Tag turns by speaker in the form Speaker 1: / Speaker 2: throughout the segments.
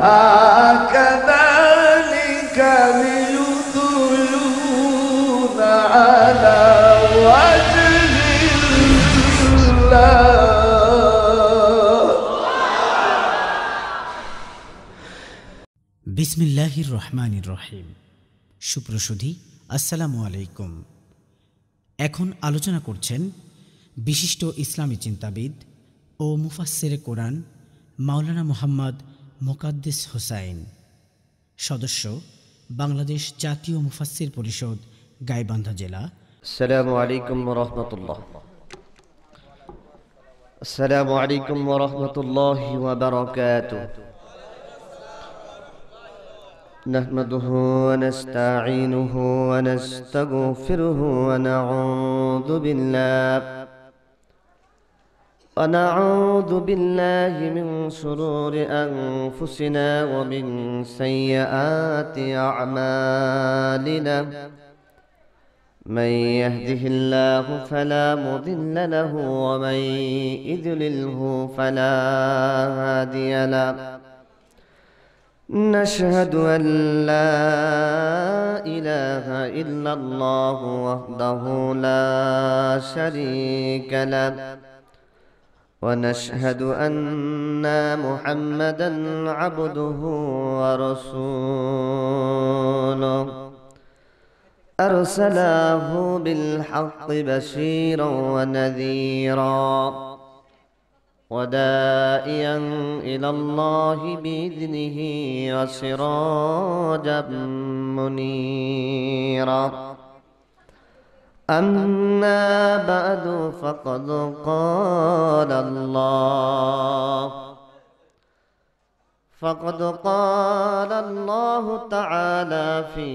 Speaker 1: বিসমিল্লাহির রহমানির রহিম সুপ্রসুধী আসসালামু আলাইকুম এখন আলোচনা করছেন বিশিষ্ট ইসলামী চিন্তাবিদ ও মুফাসসির কোরআন মাওলানা মোহাম্মদ মোকাদ্দেস হোসাইন সদস্য বাংলাদেশ জাতীয় মুফাসির পরিষদ গাইবান্ধা জেলা আসসালামু আলাইকুম রহমতুল্লাহ আসসালামু আলাইকুম রহমতুল্লাহ বারকাত نحمده ونستعينه ونستغفره ونعوذ بالله ونعوذ بالله من شرور أنفسنا ومن سيئات أعمالنا من يهده الله فلا مضل له ومن يذلله فلا هادي له نشهد أن لا إله إلا الله وحده لا شريك له ونشهد أن محمدا عبده ورسوله أرسله بالحق بشيرا ونذيرا ودائيا إلى الله بإذنه وسراجا منيرا أما بعد فقد قال الله فقد قال الله تعالى في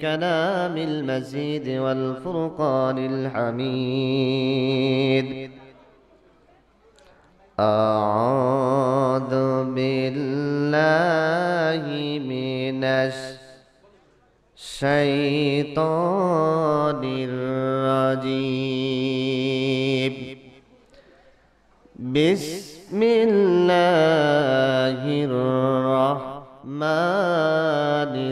Speaker 1: كلام المزيد والفرقان الحميد أعوذ بالله من الشيطان الشيطان الرجيم بسم الله الرحمن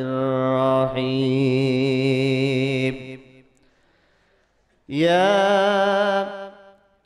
Speaker 1: الرحيم يا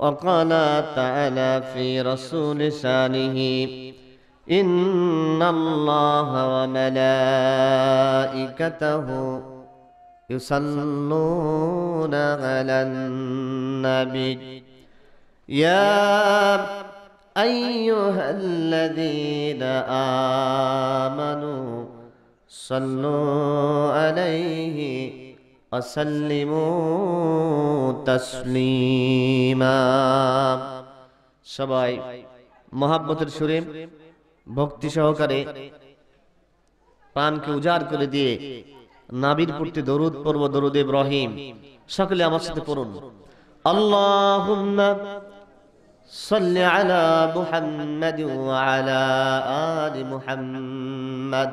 Speaker 1: وقال تعالى في رسول شانه إن الله وملائكته يصلون على النبي يا أيها الذين آمنوا صلوا عليه وسلموا تسليما সবাই মহাব্বতের সুরে ভক্তি সহকারে প্রাণকে উজাড় করে দিয়ে নাবির পূর্তি দরুদ পর্ব দরুদ ইব্রাহিম সকলে আমার সাথে পড়ুন আল্লাহুম্মা সাল্লি আলা মুহাম্মাদ ওয়া আলা আলি মুহাম্মাদ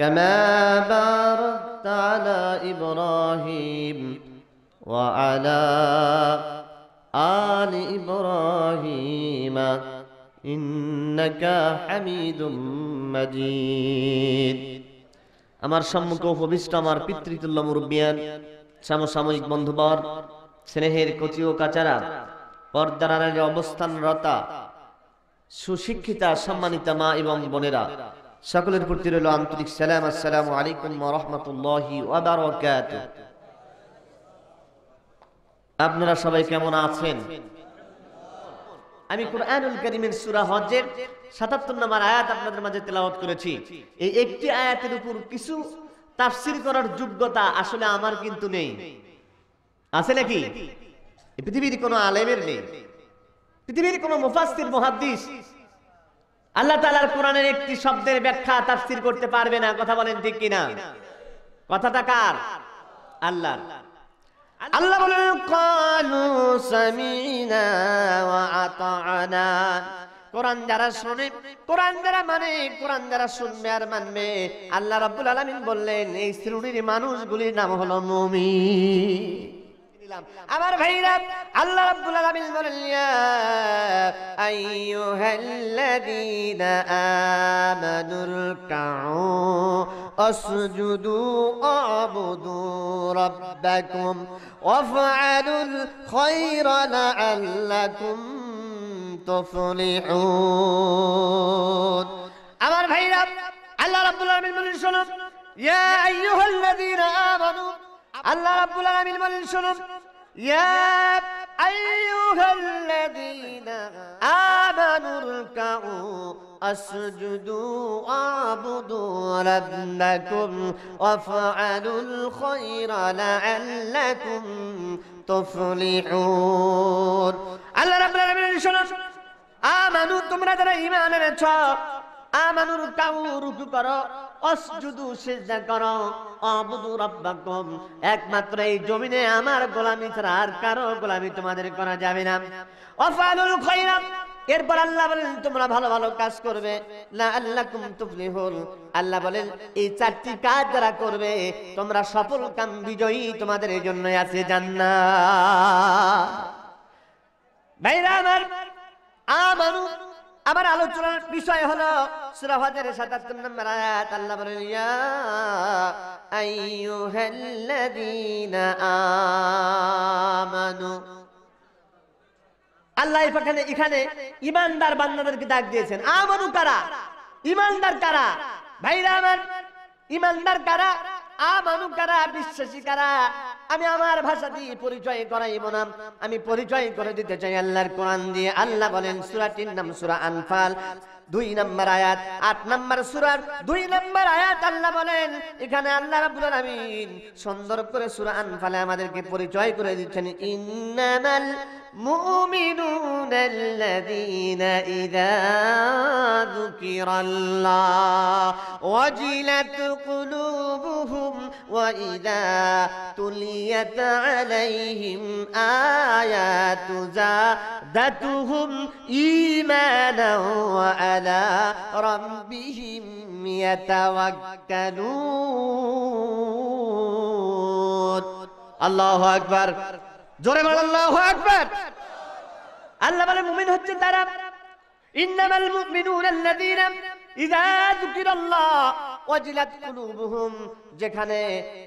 Speaker 1: كما باركت على إبراهيم وعلى آل إبراهيم إنك حميد مجيد আমার সম্মুখ উপবিষ্ট আমার পিতৃতুল্য মুরব্বিয়ান সমসাময়িক বন্ধুবর স্নেহের কচি ও কাচারা পর্দারের অবস্থানরতা সুশিক্ষিতা সম্মানিতা মা এবং বোনেরা সকলের প্রতি রইল আন্তরিক সালাম আসসালাম আলাইকুম রহমতুল্লাহি আপনারা সবাই কেমন আছেন আমি কোরআনুল করিমের সুরা হজের সাতাত্তর নম্বর আয়াত আপনাদের মাঝে তেলাওয়াত করেছি এই একটি আয়াতের উপর কিছু তাফসির করার যোগ্যতা আসলে আমার কিন্তু নেই আছে নাকি পৃথিবীর কোনো আলেমের নেই পৃথিবীর কোনো মুফাসির মহাদ্দিস আল্লাহ তালার কোরআনের একটি শব্দের ব্যাখ্যা তাফসির করতে পারবে না কথা বলেন ঠিক কিনা কথাটা কার আল্লাহ আল্লাহ বলেন কালু সামিনা কোরআন যারা শোনে কোরআন যারা মানে কোরআন যারা শুনবে আর মানবে আল্লাহ রাব্বুল আলামিন বললেন এই শ্রেণীর মানুষগুলির নাম হলো মুমিন আমার ভাইরা আল্লাহ রাব্বুল আলামিন বলেন ইয়া আইয়ুহাল্লাযীনা আমানুর কাউ আসজুদু আবুদু রাব্বাকুম ওয়াফআলুল খায়রা লাআল্লাকুম তুফলিহুন আমার ভাইরা আল্লাহ রাব্বুল আলামিন বলেন শোনো ইয়া আইয়ুহাল্লাযীনা আমানু আল্লাহ রাব্বুল আলামিন বলেন শোনো يا أيها الذين آمنوا اركعوا أسجدوا واعبدوا ربكم وافعلوا الخير لعلكم تفلحون الله رب العالمين شنو آمنوا تمرة إيمان আমানুর কাউ রুকু করো অসজুদু সিজদা করো আবুদু রাব্বাকুম একমাত্র এই জমিনে আমার গোলামি ছাড়া আর কারো গোলামি তোমাদের করা যাবে না ওয়াফালুল খৈরাম এরপর আল্লাহ বলেন তোমরা ভালো ভালো কাজ করবে না আল্লাহ হল আল্লাহ বলেন এই চারটি কাজ যারা করবে তোমরা সফল কাম বিজয়ী তোমাদের এই জন্য আছে জান্নাত ভাইরা আমার আমানু আবার আলোচনার বিষয় হলো সূরা ফাতিরের নম্বর আয়াত আল্লাহ বলেন আমানু আল্লাহ এখানে এখানে ইমানদার বান্দাদেরকে ডাক দিয়েছেন আমানু কারা ইমানদার কারা ভাইরা আমার ইমানদার কারা আল্লাহর কোরআন দিয়ে আল্লাহ বলেন নাম আনফাল দুই নম্বর আট নম্বর সুরার দুই নম্বর আয়াত আল্লাহ বলেন এখানে সুন্দর করে সুরা আনফালে আমাদেরকে পরিচয় করে দিচ্ছেন ইন্নামাল مؤمنون الذين إذا ذكر الله وجلت قلوبهم وإذا تليت عليهم آيات زادتهم إيمانا وعلى ربهم يتوكلون الله أكبر জোরে বল আল্লাহু আকবার আল্লাহ বলে মুমিন হচ্ছে তারা ইন্নামাল মুমিনুনাল্লাযীনা ইযা যুকিরাল্লাহ কুলুবুহুম যেখানে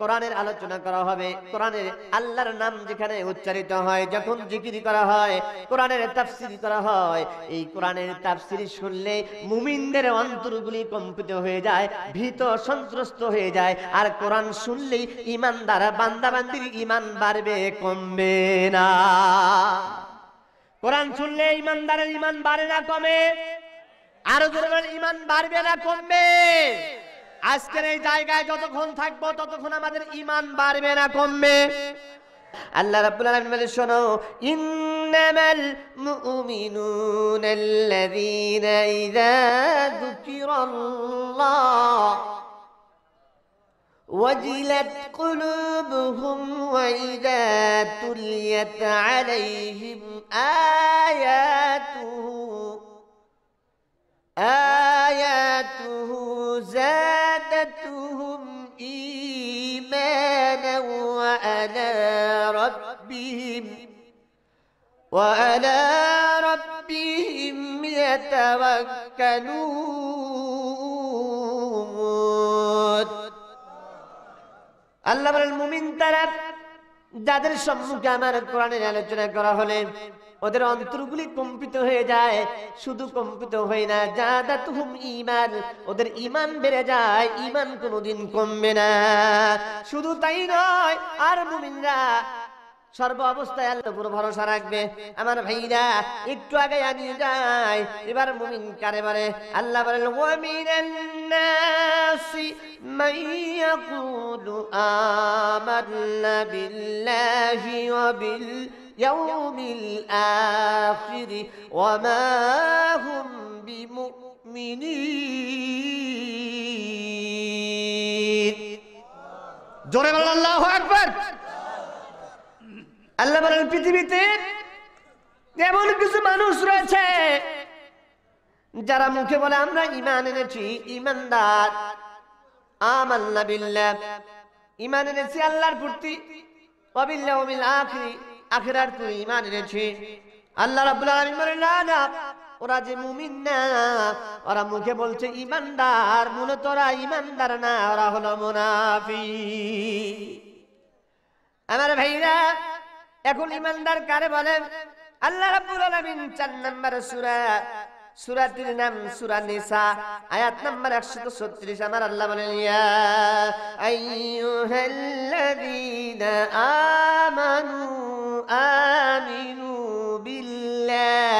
Speaker 1: কোরআনের আলোচনা করা হবে কোরআনের আল্লাহর নাম যেখানে উচ্চারিত হয় যখন জিকির করা হয় কোরআনের তাফসির করা হয় এই কোরআনের তাফসির শুনলে মুমিনদের অন্তরগুলি কম্পিত হয়ে যায় ভীত সন্ত্রস্ত হয়ে যায় আর কোরআন শুনলেই ইমানদার বান্দাবান্দির ইমান বাড়বে কমবে না কোরআন শুনলে ইমানদারের ইমান বাড়ে না কমে আরো ইমান বাড়বে না কমবে আজকের এই জায়গায় যতক্ষণ থাকবো ততক্ষণ আমাদের ইমান বাড়বে না কমবে আল্লাহ রাব্বুল আলামিন বলে শোনো ইন্নামাল মুমিনুনা ইযা যুকিরাল্লাহ وجلت قلوبهم وإذا تليت عليهم آياته آياته زادتهم إيمانا وعلى ربهم وعلى ربهم يتوكلون الله المؤمن ترى তারা যাদের সম্মুখে আমার কোরআনের আলোচনা করা হলে ওদের অন্তরগুলি কম্পিত হয়ে যায় শুধু কম্পিত হয় না যা দা তুহুম ইমান ওদের ইমান বেড়ে যায় ইমান কোনোদিন কমবে না শুধু তাই নয় আর মুমিনরা সর্ব অবস্থায় আল্লাহর উপর ভরসা রাখবে আমার ভাইরা একটু আগে আনিয়ে যায় এবার মুমিন কারে বারে আল্লাহ বলেন ওয়ামিনান নাসি মান ইয়াকুলু আমান্না বিল্লাহি ওয়া বিল اليوم الآخر وما هم بمؤمنين জোরে বলেন আল্লাহ আকবার আল্লাহ বলেন পৃথিবীতে এমন কিছু মানুষ রয়েছে যারা মুখে বলে আমরা ইমান এনেছি ইমানদার আমান্না বিল্লাহ ইমান এনেছি আল্লাহর প্রতি অবিল্লাহ আখরি আখেরার তুই ইমান এনেছি আল্লাহ রাবুল আলমিন বলে না না ওরা যে মুমিন না ওরা মুখে বলছে ইমানদার ইমানদার না ওরা হলো মুনাফি আমার ভাইরা এখন ইমানদার কারে বলে আল্লাহ রাব্বুল আলামিন 4 নম্বর সূরা সূরাটির নাম সুরা নিসা আয়াত নম্বর 136 আমার আল্লাহ বলে ইয়া আমানু آمنوا بالله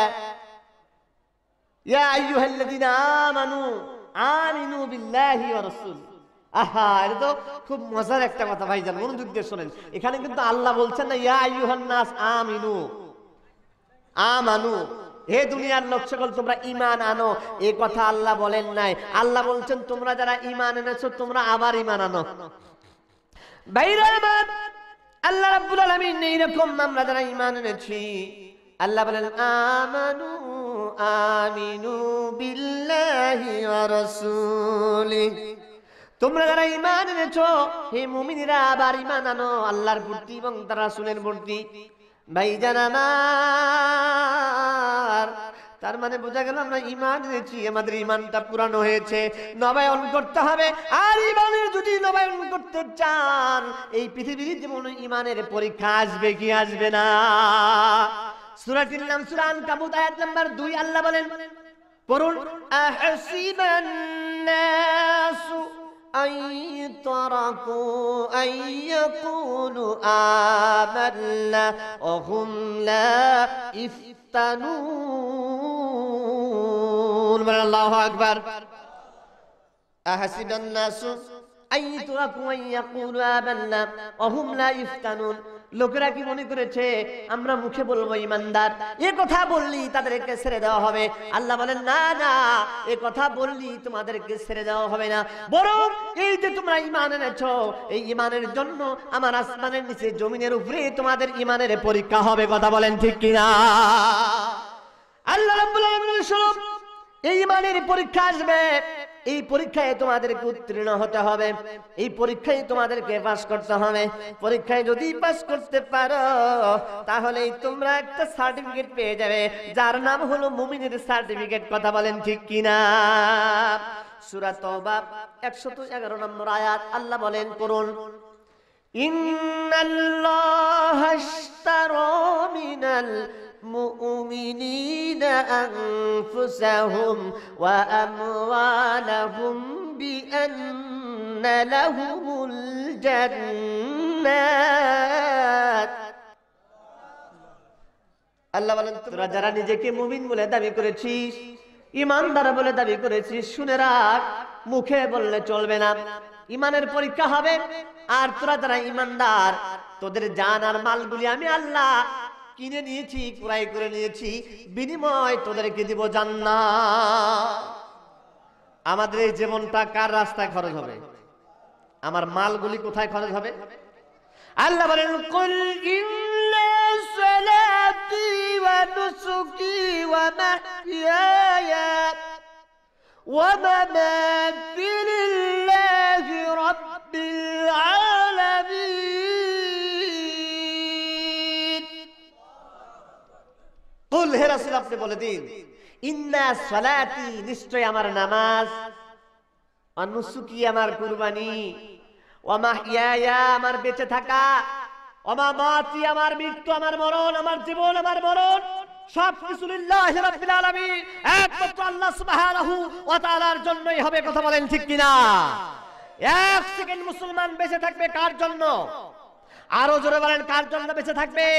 Speaker 1: يا أيها الذين آمنوا آمنوا بالله ورسوله আহা এটা তো খুব মজার একটা কথা মনোযোগ দিয়ে শোনেন এখানে কিন্তু আল্লাহ বলছেন না ইয়া আমিনু আমানু হে দুনিয়ার লোক সকল তোমরা ইমান আনো এ কথা আল্লাহ বলেন নাই আল্লাহ বলছেন তোমরা যারা ইমান এনেছো তোমরা আবার ইমান আনো ভাইরা আল্লাহ রাব্বুল আলামিন এইরকম আমরা যারা ঈমান এনেছি আল্লাহ বলেন আমানু আমিনু বিল্লাহি ওয়া রাসূলি তোমরা যারা ঈমান এনেছো হে মুমিনীরা আবার ঈমান আনো আল্লাহর প্রতি এবং তার রাসূলের প্রতি ভাইজান আমার তার মানে বোঝা গেল আমরা ইমান এনেছি আমাদের ইমানটা পুরানো হয়েছে নবায়ন করতে হবে আর ইমানের যদি নবায়ন করতে চান এই পৃথিবীর যেমন ইমানের পরীক্ষা আসবে কি আসবে না সুরাটির নাম সুরান কাবুত আয়াত নাম্বার দুই আল্লাহ বলেন পড়ুন আহসিবান নাসু أن تركوا আইয়া يقولوا آمنا وهم لا إفك تفتنون من الله أكبر أحسب الناس أن يتركوا أن يقولوا آمنا وهم لا يفتنون লোকেরা কি মনে করেছে আমরা মুখে বলবো ইমানদার এ কথা বললি তাদেরকে ছেড়ে দেওয়া হবে আল্লাহ বলেন না না এ কথা বললি তোমাদেরকে ছেড়ে দেওয়া হবে না বরং এই যে তোমরা ইমান এনেছ এই ইমানের জন্য আমার আসমানের নিচে জমিনের উপরে তোমাদের ইমানের পরীক্ষা হবে কথা বলেন ঠিক কিনা আল্লাহ রাব্বুল এই ইমানের পরীক্ষা আসবে এই পরীক্ষায় তোমাদেরকে উত্তীর্ণ হতে হবে এই পরীক্ষায় তোমাদেরকে পাস করতে হবে পরীক্ষায় যদি পাস করতে পারো তাহলেই তোমরা একটা সার্টিফিকেট পেয়ে যাবে যার নাম হলো মুমিনের সার্টিফিকেট কথা বলেন ঠিক কিনা সুরা তওবা 111 নম্বর আয়াত আল্লাহ বলেন করুন ইন্নাল্লাহ আশতারা মিনাল مؤمنين أنفسهم وأموالهم بأن لهم الجنات আল্লাহ বলেন তোরা যারা নিজেকে মুমিন বলে দাবি করেছিস ইমানদার বলে দাবি করেছিস শুনে রাখ মুখে বললে চলবে না ইমানের পরীক্ষা হবে আর তোরা যারা ইমানদার তোদের জান আর মালগুলি আমি আল্লাহ কিনে নিয়েছি ক্রয় করে নিয়েছি বিনিময় তোদেরকে দিব জান্না আমাদের এই জীবনটা কার রাস্তায় খরচ হবে আমার মালগুলি কোথায় খরচ হবে আল্লাহ বলেন কুল সালাতি ওয়া নুসুকি ওয়া মাহইয়ায়া ওয়া মামাতি লিল্লাহি রাব্বিল আলামিন কুল হে রাসূল আপনি বলে দিন ইন্না সালাতি নিশ্চয় আমার নামাজ অনুসুকি আমার কুরবানি আমার বেঁচে থাকা মাতি আমার মৃত্যু আমার মরণ আমার জীবন আমার মরণ সবকিছু লিল্লাহি রাব্বিল আলামিন একমাত্র আল্লাহ সুবহানাহু ওয়া তাআলার জন্যই হবে কথা বলেন ঠিক কিনা এক সেকেন্ড মুসলমান বেঁচে থাকবে কার জন্য আরো জোরে বলেন কার জন্য বেঁচে থাকবে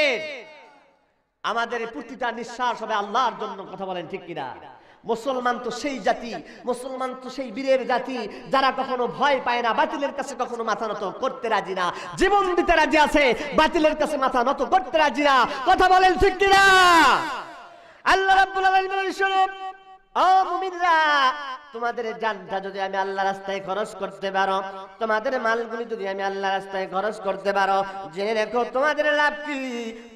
Speaker 1: আমাদের প্রতিটা নিঃশ্বাস হবে আল্লাহর জন্য কথা বলেন ঠিক কিনা মুসলমান তো সেই জাতি মুসলমান তো সেই বীরের জাতি যারা কখনো ভয় পায় না বাতিলের কাছে কখনো মাথা নত করতে রাজি না জীবন দিতে রাজি আছে বাতিলের কাছে মাথা নত করতে রাজি না কথা বলেন ঠিক কিনা আল্লাহ রাব্বুল আলামিন বলেন শুনুন ও মুমিনরা তোমাদের জানটা যদি আমি আল্লাহ রাস্তায় খরচ করতে পারো তোমাদের মালগুলি যদি আমি আল্লাহ রাস্তায় খরচ করতে পারো জেনে রেখো তোমাদের লাভ কি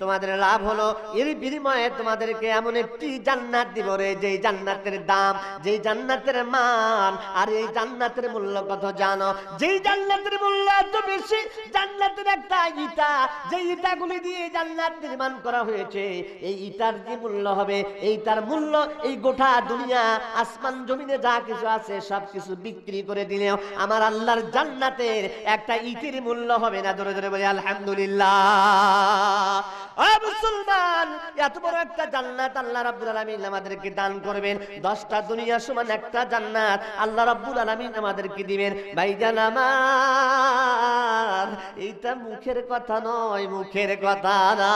Speaker 1: তোমাদের লাভ হলো এর বিনিময়ে তোমাদেরকে এমন একটি জান্নাত দিব রে যেই জান্নাতের দাম যেই জান্নাতের মান আর এই জান্নাতের মূল্য কত জানো যেই জান্নাতের মূল্য এত বেশি জান্নাতের একটা ইটা যেই ইটাগুলি দিয়ে জান্নাত নির্মাণ করা হয়েছে এই ইটার যে মূল্য হবে এই তার মূল্য এই গোটা দুনিয়া আসমান জমিনে যা কিছু আছে সব কিছু বিক্রি করে দিলেও আমার আল্লাহর জান্নাতের একটা ইতির মূল্য হবে না ধরে ধরে বলি আলহামদুলিল্লাহ মুসলমান এত বড় একটা জান্নাত আল্লাহ রাব্দুল আলমিন আমাদেরকে দান করবেন দশটা দুনিয়া সমান একটা জান্নাত আল্লাহ রাব্দুল আলমিন আমাদেরকে দিবেন ভাই জানামার এইটা মুখের কথা নয় মুখের কথা না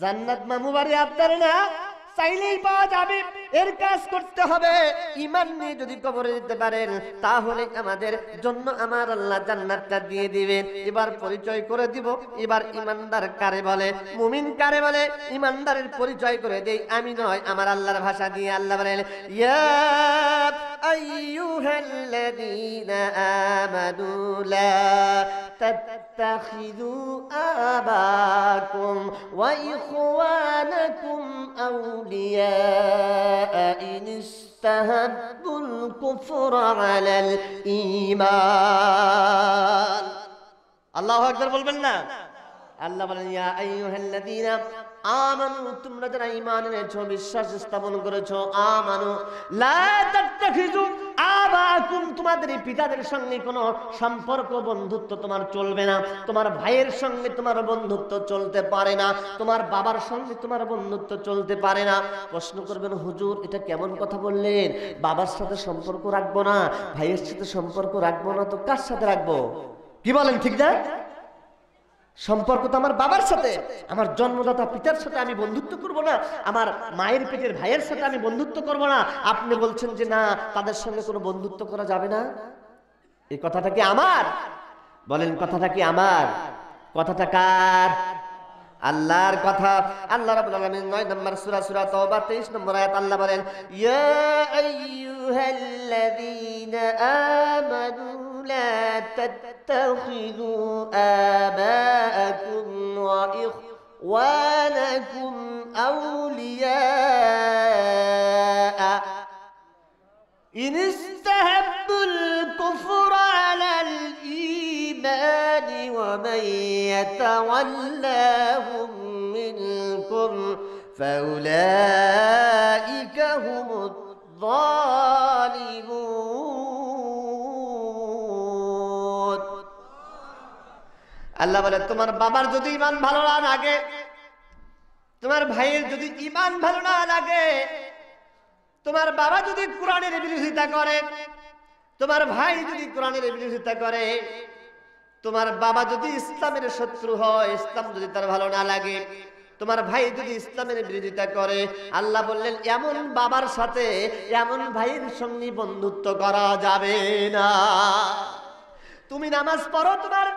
Speaker 1: জান্নাত মামুবারে আপনার না চাইলেই পাওয়া যাবে এর কাজ করতে হবে ইমান নিয়ে যদি কবরে যেতে পারেন তাহলে আমাদের জন্য আমার আল্লাহ জান্নাতটা দিয়ে দিবেন এবার পরিচয় করে দিব এবার ইমানদার কারে বলে মুমিন কারে বলে ইমানদারের পরিচয় করে দেই আমি নয় আমার আল্লাহর ভাষা দিয়ে আল্লাহ বলেন ইয়া আইয়ুহাল্লাযীনা আমানু লা تتخذوا آباكم وإخوانكم أولياء إن استهبوا الكفر على الإيمان আল্লাহ একবার বলবেন না আল্লাহ বলেন ইয়া আইয়ুহাল্লাযীনা আমানু তোমরা যারা ঈমান এনেছো বিশ্বাস স্থাপন করেছো আমানু লা তাত্তাখিযু আবাকুম তোমাদের পিতাদের সঙ্গে কোনো সম্পর্ক বন্ধুত্ব তোমার চলবে না তোমার ভাইয়ের সঙ্গে তোমার বন্ধুত্ব চলতে পারে না তোমার বাবার সঙ্গে তোমার বন্ধুত্ব চলতে পারে না প্রশ্ন করবেন হুজুর এটা কেমন কথা বললেন বাবার সাথে সম্পর্ক রাখবো না ভাইয়ের সাথে সম্পর্ক রাখবো না তো কার সাথে রাখবো কি বলেন ঠিক না সম্পর্ক তো আমার বাবার সাথে আমার জন্মদাতা পিতার সাথে আমি বন্ধুত্ব করব না আমার মায়ের পেটের ভাইয়ের সাথে আমি বন্ধুত্ব করব না আপনি বলছেন যে না তাদের সঙ্গে কোনো বন্ধুত্ব করা যাবে না এই কথাটা কি আমার বলেন কথাটা কি আমার কথাটা কার আল্লাহর কথা আল্লাহ রাব্বুল আলামিন 9 নম্বর সূরা সূরা তাওবা 23 নম্বর আয়াত আল্লাহ বলেন ইয়া আইয়ুহাল্লাযীনা আমানু লা তাত্তাখিযু আবাআকুম ওয়া ইখওয়ানাকুম আউলিয়া ইন ইস্তাহাব্বুল ومن يتولاهم منكم فأولئك هم الظالمون الله বলে তোমার বাবার যদি ইমান ভালো না লাগে তোমার ভাইয়ের যদি ইমান ভালো না লাগে তোমার বাবা যদি কোরআনের বিরোধিতা করে তোমার ভাই যদি কোরআনের বিরোধিতা করে তোমার বাবা যদি ইসলামের শত্রু হয় ইসলাম যদি তার ভালো না লাগে তোমার ভাই যদি ইসলামের বিরোধিতা করে আল্লাহ বললেন এমন বাবার সাথে এমন ভাইয়ের সঙ্গে বন্ধুত্ব করা যাবে না তুমি নামাজ পড়ো তোমার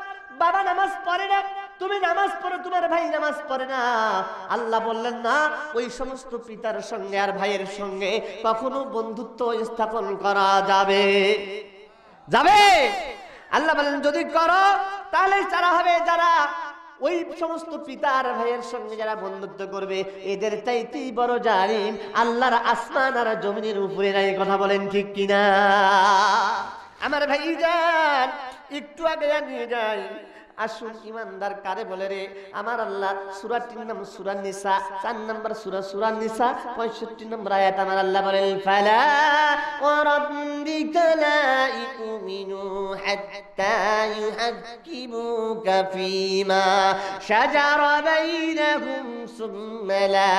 Speaker 1: বাবা নামাজ পড়ে না তুমি নামাজ পড়ো তোমার ভাই নামাজ পড়ে না আল্লাহ বললেন না ওই সমস্ত পিতার সঙ্গে আর ভাইয়ের সঙ্গে কখনো বন্ধুত্ব স্থাপন করা যাবে যাবে আল্লাহ বলেন যদি করো তাহলে যারা হবে যারা ওই সমস্ত পিতার ভাইয়ের সঙ্গে যারা বন্ধুত্ব করবে এদের চাইতেই বড় জালিম আল্লাহর আসমান আর জমিনের উপরে নাই কথা বলেন ঠিক কিনা আমার ভাই যান একটু আগে নিয়ে যাই আসুন ইমানদার কারে বলে রে আমার আল্লাহ সুরাটির নাম সুরান নিসা চার নম্বর সুরা সুরান নিসা পঁয়ষট্টি নম্বর আয়াত আমার আল্লাহ বলেন ফালা ও রব্বিকা হাত্তা ইউহাক্কিমুকা ফীমা শাজারা বাইনাহুম সুম্মা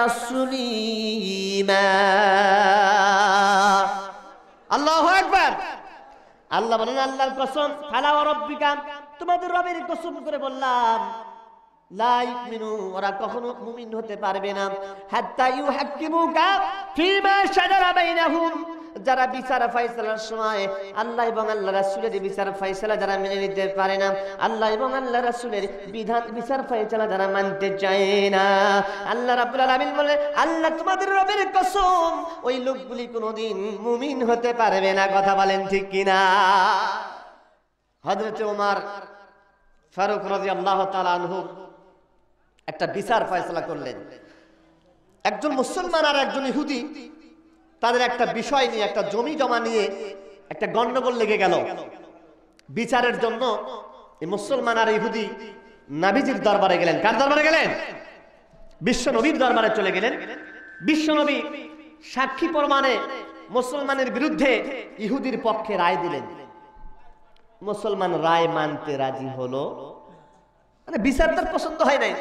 Speaker 1: তাসলিমা আল্লাহু আকবার আল্লাহ বলেন আল্লাহর কসম ফালা রব্বিকা তোমাদের রবের কসম করে বললাম লাইক মিনু ওরা কখনো মুমিন হতে পারবে না হাত্তা ফিমা শাজারা বাইনাহুম যারা বিচার ফাইসালার সময় আল্লাহ এবং আল্লাহ রাসুলের বিচার ফাইসালা যারা মেনে নিতে পারে না আল্লাহ এবং আল্লাহ রাসুলের বিধান বিচার ফাইসালা যারা মানতে চায় না আল্লাহ রাবুল বলে আল্লাহ তোমাদের রবের কসম ওই লোকগুলি কোনোদিন মুমিন হতে পারবে না কথা বলেন ঠিক কিনা হজরত ওমার ফারুক রাজি আল্লাহ তালা একটা বিচার ফয়সলা করলেন একজন মুসলমান আর একজন ইহুদি তাদের একটা বিষয় নিয়ে একটা জমি জমা নিয়ে একটা গণ্ডগোল লেগে গেল বিচারের জন্য মুসলমান আর ইহুদি নাবিজির দরবারে গেলেন কার দরবারে গেলেন বিশ্ব নবীর দরবারে চলে গেলেন বিশ্ব নবী সাক্ষী প্রমাণে মুসলমানের বিরুদ্ধে ইহুদির পক্ষে রায় দিলেন মুসলমান রায় মানতে রাজি হলো মানে বিচার তার পছন্দ হয় নাই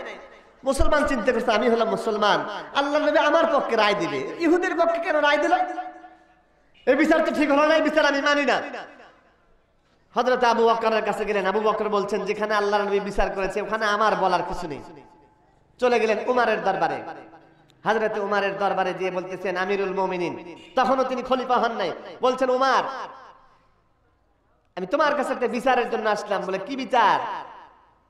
Speaker 1: মুসলমান চিন্তা করছে আমি হলাম মুসলমান আল্লাহ নবী আমার পক্ষে রায় দিবে ইহুদের পক্ষে কেন রায় দিল এই বিচার তো ঠিক হলো না এই বিচার আমি মানি না হজরত আবু বকরের কাছে গেলেন আবু বকর বলছেন যেখানে আল্লাহ নবী বিচার করেছে ওখানে আমার বলার কিছু নেই চলে গেলেন উমারের দরবারে হজরত উমারের দরবারে গিয়ে বলতেছেন আমিরুল মোমিনিন তখনও তিনি খলিফা হন নাই বলছেন উমার আমি তোমার কাছে একটা বিচারের জন্য আসলাম বলে কি বিচার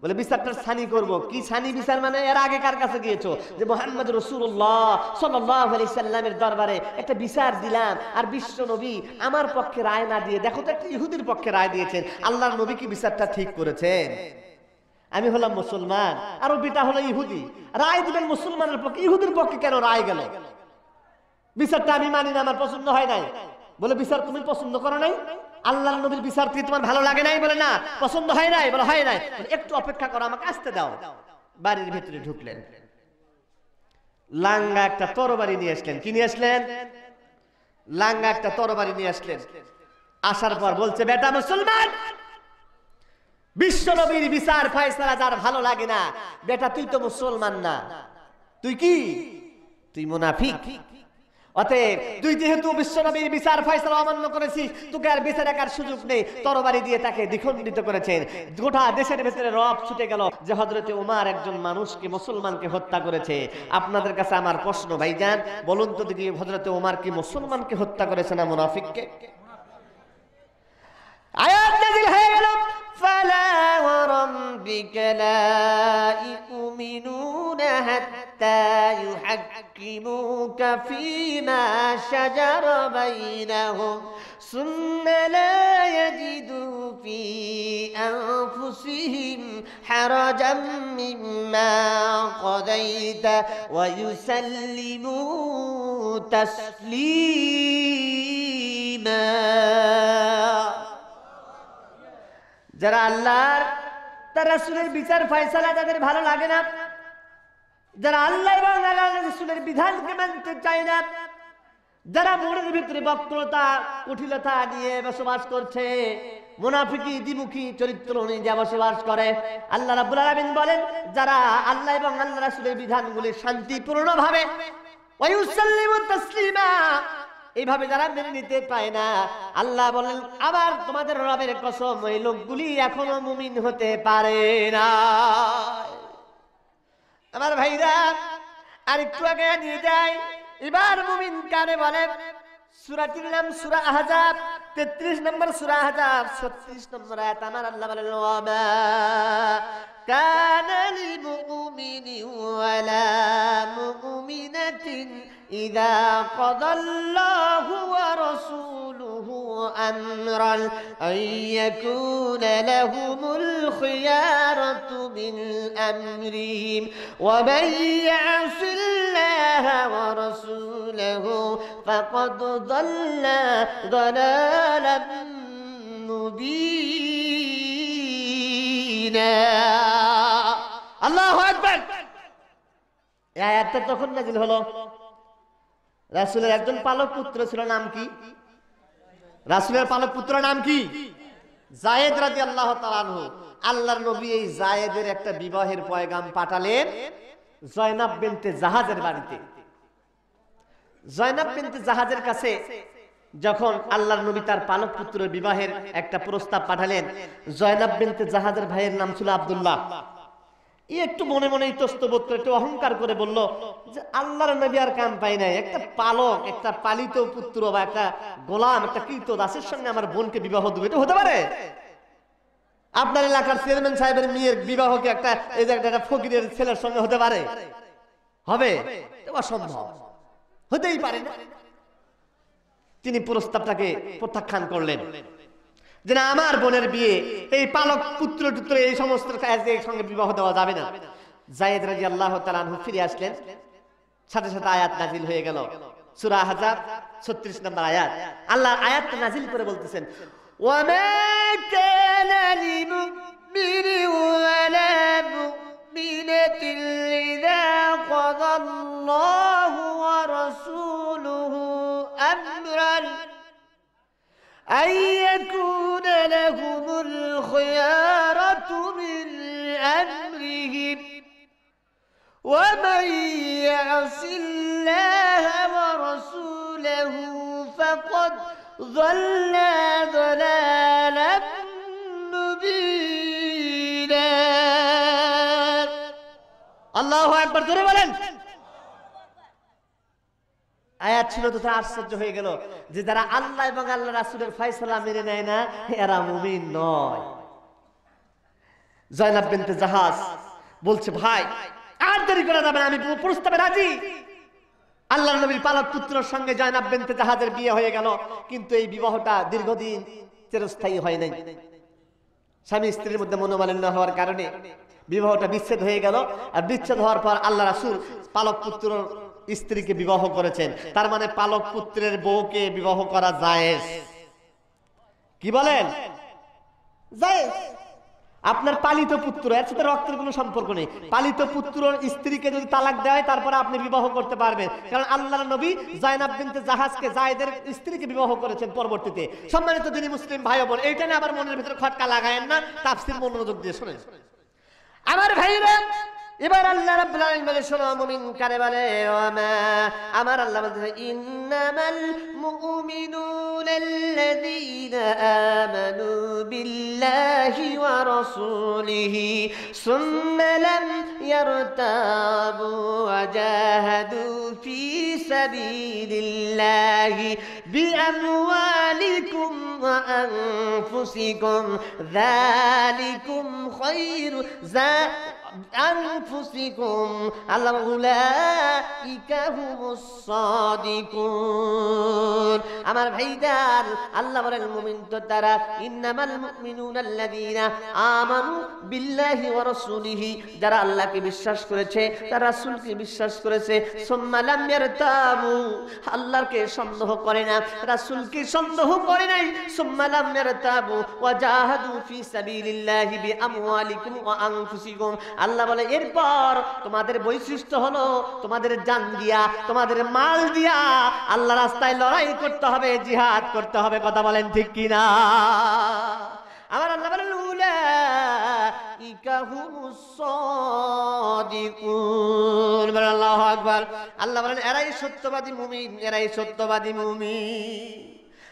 Speaker 1: বলে বিচারটা সানি করব কি সানি বিচার মানে এর আগে কার কাছে গিয়েছো যে মোহাম্মদ রসুল্লাহ সাল্লামের দরবারে একটা বিচার দিলাম আর বিশ্ব নবী আমার পক্ষে রায় না দিয়ে দেখো তো একটা ইহুদির পক্ষে রায় দিয়েছেন আল্লাহর নবী কি বিচারটা ঠিক করেছেন আমি হলাম মুসলমান আর বিটা হলো ইহুদি রায় দিবেন মুসলমানের পক্ষে ইহুদির পক্ষে কেন রায় গেল বিচারটা আমি মানি না আমার পছন্দ হয় নাই বলে বিচার তুমি পছন্দ করো নাই আল্লাহ নবীর বিচার কি তোমার ভালো লাগে নাই বলে না পছন্দ হয় নাই বলে হয় নাই একটু অপেক্ষা করো আমাকে আসতে দাও বাড়ির ভিতরে ঢুকলেন লাঙ্গা একটা তরবারি নিয়ে আসলেন কি নিয়ে আসলেন লাঙ্গা একটা তরবারি নিয়ে আসলেন আসার পর বলছে বেটা মুসলমান বিশ্ব নবীর বিচার ফয়সালা যার ভালো লাগে না বেটা তুই তো মুসলমান না তুই কি তুই মুনাফিক অতএব তুই যেহেতু বিশ্বনবীর বিচার ফয়সলা অমান্য করেছিস তোকে আর বেঁচে রাখার সুযোগ নেই তরবারি দিয়ে তাকে দ্বিখণ্ডিত করেছেন গোটা দেশের ভেতরে রব ছুটে গেল যে হজরতে উমার একজন মানুষকে মুসলমানকে হত্যা করেছে আপনাদের কাছে আমার প্রশ্ন ভাইজান বলুন তো দেখি হজরতে উমার কি মুসলমানকে হত্যা করেছে না মুনাফিককে আয়াত নাজিল হয়ে গেল فلا وربك لا يؤمنون حتى يحكموك فيما شجر بينهم ثم لا يجدوا في أنفسهم حرجا مما قضيت ويسلموا تسليما যারা আল্লাহর তার রাসুলের বিচার ফয়সালা তাদের ভালো লাগে না যারা আল্লাহ এবং আল্লাহ বিধানকে মানতে চায় না যারা মনের ভিতরে বক্রতা কঠিলতা নিয়ে বসবাস করছে মুনাফিকি দ্বিমুখী চরিত্র নিয়ে যা বসবাস করে আল্লাহ রাবুল আলমিন বলেন যারা আল্লাহ এবং আল্লাহ রাসুলের বিধানগুলি শান্তিপূর্ণ ভাবে এইভাবে যারা মেনে নিতে পায় না আল্লাহ বলেন আবার তোমাদের রবের কসম এই লোকগুলি এখনো মুমিন হতে পারে না আমার ভাইরা আর একটু আগে নিয়ে যায় এবার মুমিন কানে বলে সুরাটির নাম সুরা আহজাব তেত্রিশ নম্বর সুরা আহজাব ছত্রিশ নম্বর আয়াত আমার আল্লাহ বলেন ওয়ামা কানালি মুমিনি ওয়ালা মুমিনাতিন إذا قضى الله ورسوله أمرا أن يكون لهم الخيارة من أمرهم ومن يعص الله ورسوله فقد ضل ضلالا مبينا الله أكبر يا آياتটা তখন নাজিল হলো রাসুলের একজন পালক পুত্র ছিল নাম কি রাসুলের পালক পুত্র নাম কি জায়েদ রাজি আল্লাহ আল্লাহ নবী এই জায়েদের একটা বিবাহের পয়গাম পাঠালেন জয়নাব বিনতে জাহাজের বাড়িতে জয়নাব বিনতে জাহাজের কাছে যখন আল্লাহর নবী তার পালক পুত্র বিবাহের একটা প্রস্তাব পাঠালেন জয়নাব বিনতে জাহাজের ভাইয়ের নাম ছিল আবদুল্লাহ একটু মনে মনে ইতস্তবোধ করে একটু অহংকার করে বলল যে আল্লাহর নবী আর কাম পাই নাই একটা পালক একটা পালিত পুত্র বা একটা গোলাম একটা কীর্ত দাসের সঙ্গে আমার বোনকে বিবাহ দেবে এটা হতে পারে আপনার এলাকার চেয়ারম্যান সাহেবের মেয়ের বিবাহকে একটা এই যে একটা ফকিরের ছেলের সঙ্গে হতে পারে হবে অসম্ভব হতেই পারে তিনি প্রস্তাবটাকে প্রত্যাখ্যান করলেন যে না আমার বোনের বিয়ে এই পালক পুত্র টুত্র এই সমস্ত কাজের সঙ্গে বিবাহ দেওয়া যাবে না জায়দ রাজি আল্লাহ তালু ফিরে আসলেন সাথে সাথে আয়াত নাজিল হয়ে গেল সুরা হাজার ছত্রিশ নম্বর আয়াত আল্লাহ আয়াত নাজিল করে বলতেছেন وما الخيارة من أمرهم ومن يعص الله ورسوله فقد ضل ضلالا مبينا الله أكبر ধরে বলেন আয়াত ছিল তো তারা আশ্চর্য হয়ে গেল যে যারা আল্লাহ এবং আল্লাহ রাসুলের ফাইসলা মেনে নেয় না এরা মুমিন নয় জয়নাব বিনতে জাহাজ বলছে ভাই আর দেরি করা যাবে আমি প্রস্তাবে রাজি আল্লাহ নবীর পালক পুত্রের সঙ্গে জয়নাব বিনতে জাহাজের বিয়ে হয়ে গেল কিন্তু এই বিবাহটা দীর্ঘদিন চিরস্থায়ী হয় নাই স্বামী স্ত্রীর মধ্যে মনোমালিন্য হওয়ার কারণে বিবাহটা বিচ্ছেদ হয়ে গেল আর বিচ্ছেদ হওয়ার পর আল্লাহ রাসুল পালক পুত্র স্ত্রীকে বিবাহ করেছেন তার মানে পালক পুত্রের বউকে বিবাহ করা যায় কি বলেন আপনার পালিত পুত্র এর সাথে রক্তের কোনো সম্পর্ক নেই পালিত পুত্র স্ত্রীকে যদি তালাক দেয় তারপরে আপনি বিবাহ করতে পারবেন কারণ আল্লাহ নবী জায়নাব জাহাজকে জায়দের স্ত্রীকে বিবাহ করেছেন পরবর্তীতে সম্মানিত তিনি মুসলিম ভাই বোন এইটা নিয়ে আবার মনের ভিতরে খটকা লাগায়েন না তাফসির মনোযোগ দিয়ে শুনেছেন আমার ভাইরা এবার আল্লাহ রাব্বুল আলামিন বলে শোনো মুমিন কারে বলে আমা আমার আল্লাহ বলতে ইন্নামাল মুমিনুনা আল্লাযীনা আমানু বিল্লাহি ওয়া রাসূলিহি সুম্মা লাম ইয়ারতাবু ওয়া জাহাদু ফি সাবিলিল্লাহি বিআমওয়ালিকুম ওয়া আনফুসিকুম যালিকুম খায়রু যা أنفسكم الله أولئك هم الصادقون আমার ভাইদার আল্লাহ বলেন মুমিন তো তারা ইন্নামাল মুমিনুন আল্লাযীনা আমানু বিল্লাহি ওয়া রাসূলিহি যারা আল্লাহকে বিশ্বাস করেছে তারা রাসূলকে বিশ্বাস করেছে সুম্মা লাম ইয়ারতাবু আল্লাহকে সন্দেহ করে না রাসূলকে সন্দেহ করে নাই সুম্মা লাম ইয়ারতাবু ওয়া জাহাদু ফি সাবিলিল্লাহি বিআমওয়ালিকুম ওয়া আনফুসিকুম আল্লাহ বলে এরপর তোমাদের বৈশিষ্ট্য হলো তোমাদের জান দিয়া তোমাদের মাল দিয়া আল্লাহ রাস্তায় লড়াই করতে হবে জিহাদ করতে হবে কথা বলেন ঠিক কিনা আমার আল্লাহ বলেন আল্লাহ বলেন এরাই সত্যবাদী মুমিন এরাই সত্যবাদী মুমিন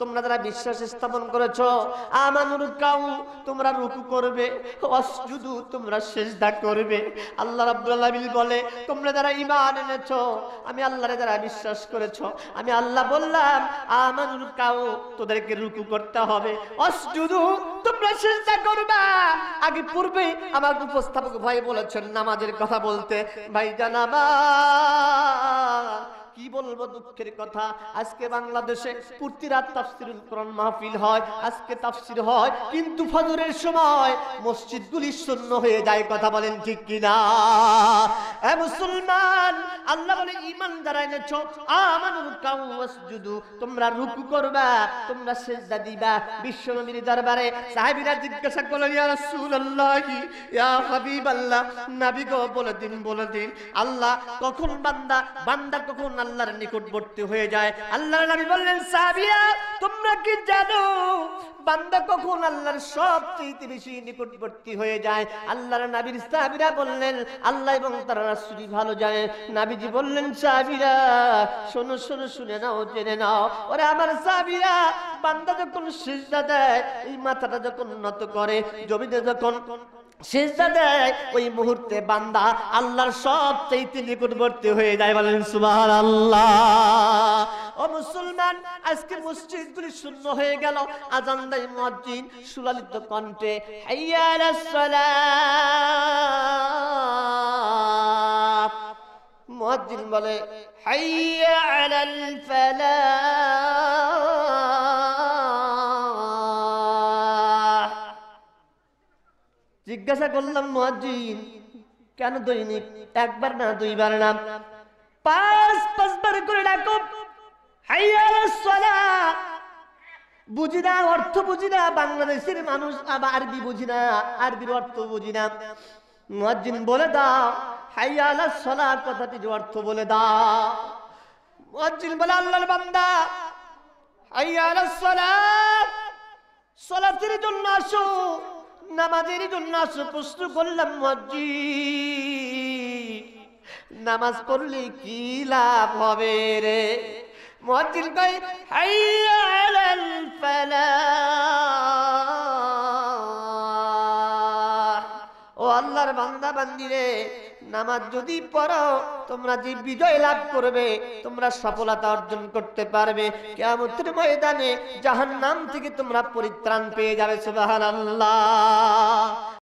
Speaker 1: তোমরা যারা বিশ্বাস স্থাপন করেছ কাউ তোমরা রুকু করবে অসুদু তোমরা সেজদা করবে আল্লাহ রাব্বুল বলে তোমরা যারা ইমান এনেছ আমি আল্লাহরে যারা বিশ্বাস করেছ আমি আল্লাহ বললাম কাউ তোদেরকে রুকু করতে হবে অসুদু তোমরা সেজদা করবা আগে পূর্বে আমার উপস্থাপক ভাই বলেছেন নামাজের কথা বলতে ভাই জানাবা কি বলবো দুঃখের কথা আজকে বাংলাদেশে প্রতি তাফসির কোরআন মাহফিল হয় আজকে তাফসির হয় কিন্তু ফজরের সময় মসজিদগুলি শূন্য হয়ে যায় কথা বলেন ঠিক কিনা এ মুসলমান আল্লাহ বলে ইমান যারা আমানু কাউ ওয়াসজুদু তোমরা রুকু করবা তোমরা সিজদা দিবা বিশ্বনবীর দরবারে সাহাবীরা জিজ্ঞাসা করলেন ইয়া রাসূলুল্লাহ ইয়া হাবিবাল্লাহ নবী গো বলে দিন বলে দিন আল্লাহ কখন বান্দা বান্দা কখন আল্লাহর নিকটবর্তী হয়ে যায় আল্লাহ নবী বললেন সাবিয়া তোমরা কি জানো বান্দা কখন আল্লাহর সবচেয়ে বেশি নিকটবর্তী হয়ে যায় আল্লাহর নাবির সাবিরা বললেন আল্লাহ এবং তার রাসুলি ভালো জানে নাবিজি বললেন সাবিরা শোনো শোনো শুনে নাও জেনে নাও ওরে আমার সাবিরা বান্দা যখন সিজদা দেয় এই মাথাটা যখন নত করে জমিতে যখন সেজদা দেয় ওই মুহূর্তে বান্দা আল্লাহর সবচেয়ে নিকটবর্তী হয়ে যায় বলেন সুবাহ আল্লাহ ও মুসলমান আজকে মসজিদগুলি শূন্য হয়ে গেল আজান দেয় মসজিদ সুলালিত কণ্ঠে হাইয়ার মসজিদ বলে হাইয়া আলাল ফালা জিজ্ঞাসা করলাম মহাজিন কেন দৈনিক একবার না দুইবার না পাঁচ পাঁচবার করে ডাকো বুঝি না অর্থ বুঝি না বাংলাদেশের মানুষ আবার আরবি বুঝি না আরবির অর্থ বুঝি না মহাজিন বলে দাও হাইয়ালা সলার কথাটি অর্থ বলে দাও মহাজিন বলে আল্লাহর বান্দা হাইয়ালা সলার সলাতের জন্য আসো নামাজের জন্য প্রশ্ন করলাম মজ্জি নামাজ পড়লে কি লাভ হবে রে মজ্জিল কই হাইয়া আলাল ও আল্লাহর বান্দা বান্দি রে নামাজ যদি পড়ো তোমরা যে বিজয় লাভ করবে তোমরা সফলতা অর্জন করতে পারবে কেমন ময়দানে জাহান নাম থেকে তোমরা পরিত্রাণ পেয়ে যাবে সুবাহ আল্লাহ